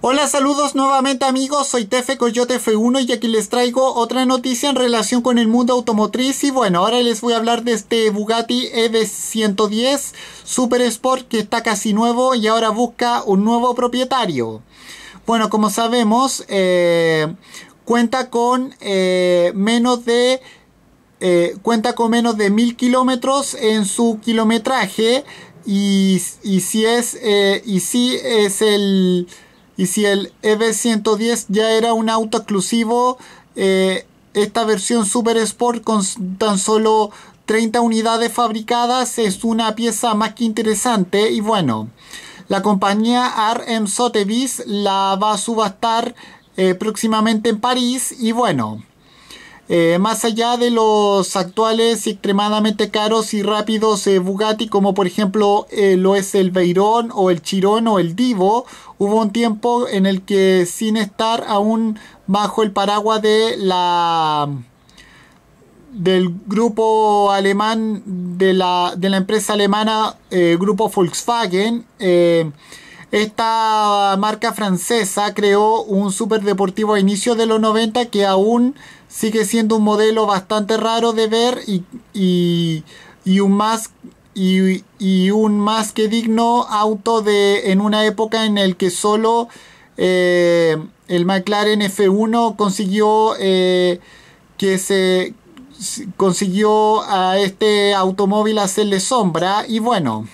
Hola, saludos nuevamente amigos, soy Tefe Coyote F1 y aquí les traigo otra noticia en relación con el mundo automotriz y bueno, ahora les voy a hablar de este Bugatti ev 110 Super Sport que está casi nuevo y ahora busca un nuevo propietario. Bueno, como sabemos, eh, cuenta con eh, menos de... Eh, cuenta con menos de mil kilómetros en su kilometraje y, y si es y si es el y si el EV110 ya era un auto exclusivo, eh, esta versión Super Sport con tan solo 30 unidades fabricadas es una pieza más que interesante y bueno. La compañía RM Sotheby's la va a subastar eh, próximamente en París y bueno. Eh, más allá de los actuales extremadamente caros y rápidos eh, Bugatti, como por ejemplo eh, lo es el Veyron o el Chirón o el Divo, hubo un tiempo en el que sin estar aún bajo el paraguas de la del grupo alemán de la, de la empresa alemana Grupo Volkswagen, esta marca francesa creó un superdeportivo a inicios de los 90 que aún sigue siendo un modelo bastante raro de ver y, un más y, un más que digno auto de en una época en el que solo eh, el McLaren F1 consiguió eh, que se consiguió a este automóvil hacerle sombra y bueno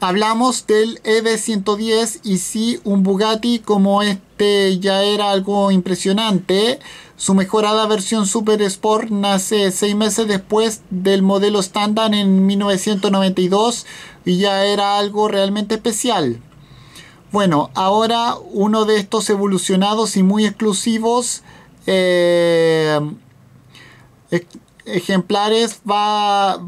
hablamos del EV110 y si un Bugatti como este ya era algo impresionante. Su mejorada versión Super Sport nace seis meses después del modelo estándar en 1992 y ya era algo realmente especial. Bueno, ahora uno de estos evolucionados y muy exclusivos eh, ejemplares va,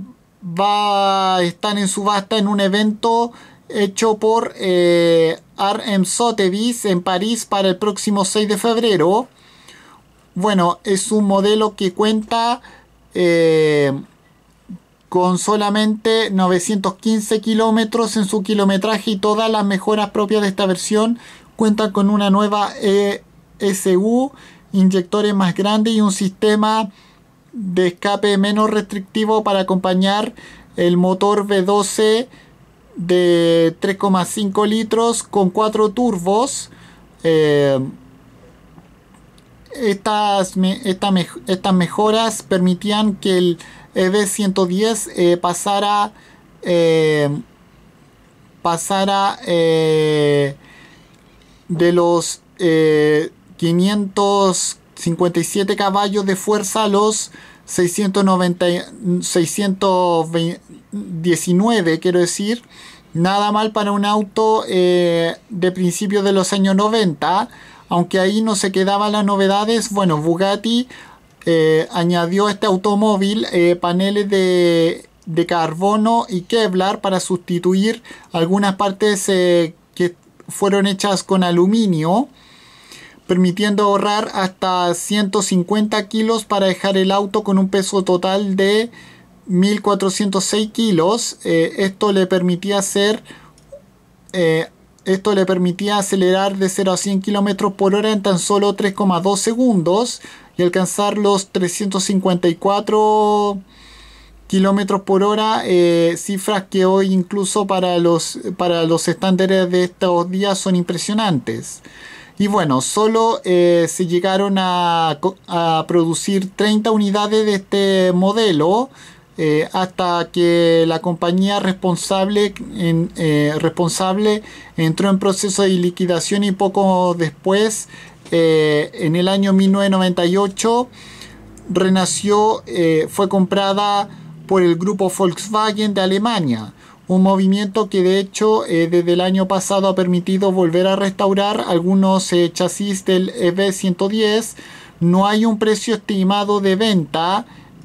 va, estar en subasta en un evento hecho por eh, RM Sotheby's en París para el próximo 6 de febrero. Bueno, es un modelo que cuenta eh, con solamente 915 kilómetros en su kilometraje y todas las mejoras propias de esta versión cuenta con una nueva ESU, inyectores más grandes y un sistema de escape menos restrictivo para acompañar el motor V12 de 3,5 litros con 4 turbos. Eh, estas, estas mejoras permitían que el EV110 eh, pasara, eh, pasara de los 500 57 caballos de fuerza a los 690, 619, quiero decir. Nada mal para un auto eh, de principios de los años 90, aunque ahí no se quedaban las novedades. Bueno, Bugatti eh, añadió a este automóvil eh, paneles de, de, carbono y Kevlar para sustituir algunas partes que fueron hechas con aluminio permitiendo ahorrar hasta 150 kilos para dejar el auto con un peso total de 1406 kilos. Eh, esto le permitía hacer... Eh, esto le permitía acelerar de 0 a 100 km por hora en tan solo 3,2 segundos y alcanzar los 354 kilómetros por hora, eh, cifras que hoy incluso para los, para los estándares de estos días son impresionantes. Y bueno, solo eh, se llegaron a, producir 30 unidades de este modelo eh, hasta que la compañía responsable, eh, responsable entró en proceso de liquidación y poco después, en el año 1998, renació, fue comprada por el grupo Volkswagen de Alemania un movimiento que de hecho eh, desde el año pasado ha permitido volver a restaurar algunos eh, chasis del EB110. No hay un precio estimado de venta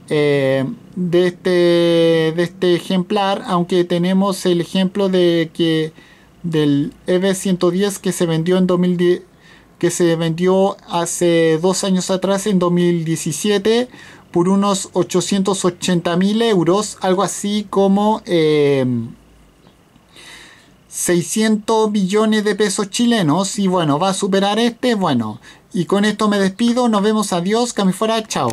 eh, de, este, de este ejemplar, aunque tenemos el ejemplo de que del EB110 que se vendió en que se vendió hace dos años atrás en 2017 por unos 880 mil euros, algo así como 600 em, billones de pesos chilenos. Y bueno, va a superar este, bueno. Y con esto me despido, nos vemos, adiós, que fuera, chao.